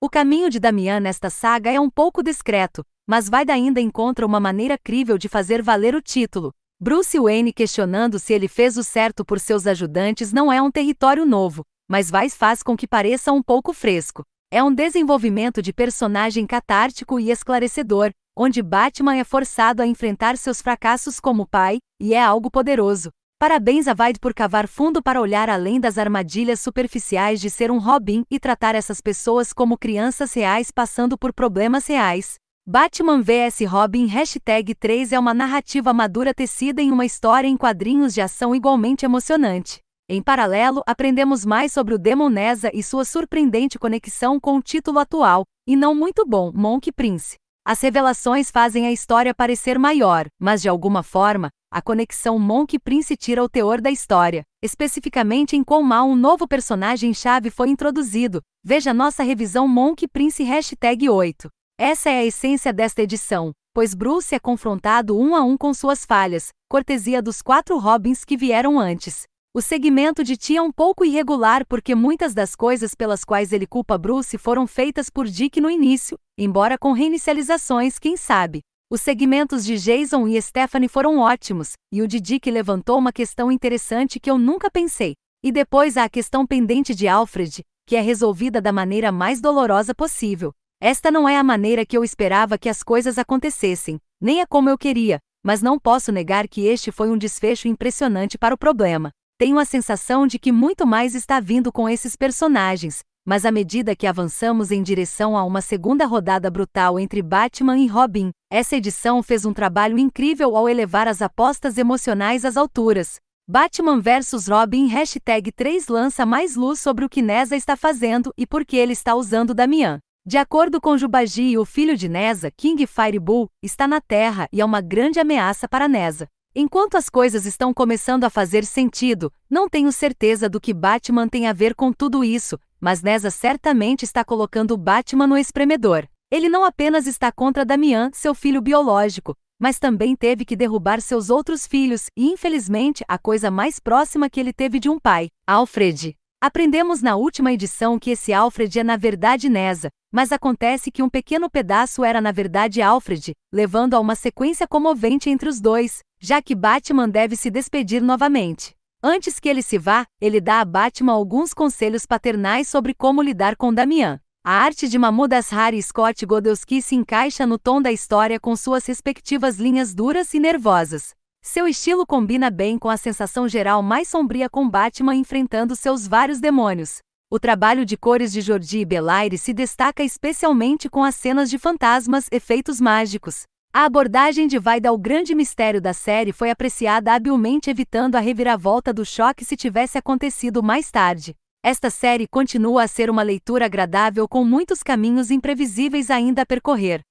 O caminho de Damian nesta saga é um pouco discreto, mas vai ainda encontra uma maneira crível de fazer valer o título. Bruce Wayne questionando se ele fez o certo por seus ajudantes não é um território novo, mas Vais faz com que pareça um pouco fresco. É um desenvolvimento de personagem catártico e esclarecedor, onde Batman é forçado a enfrentar seus fracassos como pai, e é algo poderoso. Parabéns a Vaid por cavar fundo para olhar além das armadilhas superficiais de ser um Robin e tratar essas pessoas como crianças reais passando por problemas reais. Batman vs Robin Hashtag 3 é uma narrativa madura tecida em uma história em quadrinhos de ação igualmente emocionante. Em paralelo, aprendemos mais sobre o Nessa e sua surpreendente conexão com o título atual, e não muito bom, Monk Prince. As revelações fazem a história parecer maior, mas de alguma forma, a conexão Monk Prince tira o teor da história, especificamente em quão mal um novo personagem-chave foi introduzido. Veja nossa revisão Monk Prince 8. Essa é a essência desta edição, pois Bruce é confrontado um a um com suas falhas, cortesia dos quatro Robins que vieram antes. O segmento de Tia é um pouco irregular porque muitas das coisas pelas quais ele culpa Bruce foram feitas por Dick no início, embora com reinicializações, quem sabe. Os segmentos de Jason e Stephanie foram ótimos, e o Didi que levantou uma questão interessante que eu nunca pensei. E depois há a questão pendente de Alfred, que é resolvida da maneira mais dolorosa possível. Esta não é a maneira que eu esperava que as coisas acontecessem, nem é como eu queria, mas não posso negar que este foi um desfecho impressionante para o problema. Tenho a sensação de que muito mais está vindo com esses personagens, mas à medida que avançamos em direção a uma segunda rodada brutal entre Batman e Robin, essa edição fez um trabalho incrível ao elevar as apostas emocionais às alturas. Batman vs Robin hashtag 3 lança mais luz sobre o que Neza está fazendo e por que ele está usando Damian. De acordo com Jubaji, o filho de Neza, King Firebull, está na Terra e é uma grande ameaça para Neza. Enquanto as coisas estão começando a fazer sentido, não tenho certeza do que Batman tem a ver com tudo isso, mas Nessa certamente está colocando Batman no espremedor. Ele não apenas está contra Damian, seu filho biológico, mas também teve que derrubar seus outros filhos e, infelizmente, a coisa mais próxima que ele teve de um pai, Alfred. Aprendemos na última edição que esse Alfred é na verdade Nessa, mas acontece que um pequeno pedaço era na verdade Alfred, levando a uma sequência comovente entre os dois, já que Batman deve se despedir novamente. Antes que ele se vá, ele dá a Batman alguns conselhos paternais sobre como lidar com Damian. A arte de Mahmoud Hari e Scott Godowski se encaixa no tom da história com suas respectivas linhas duras e nervosas. Seu estilo combina bem com a sensação geral mais sombria com Batman enfrentando seus vários demônios. O trabalho de cores de Jordi e Belair se destaca especialmente com as cenas de fantasmas, efeitos mágicos, a abordagem de Vaida ao grande mistério da série foi apreciada habilmente evitando a reviravolta do choque se tivesse acontecido mais tarde. Esta série continua a ser uma leitura agradável com muitos caminhos imprevisíveis ainda a percorrer.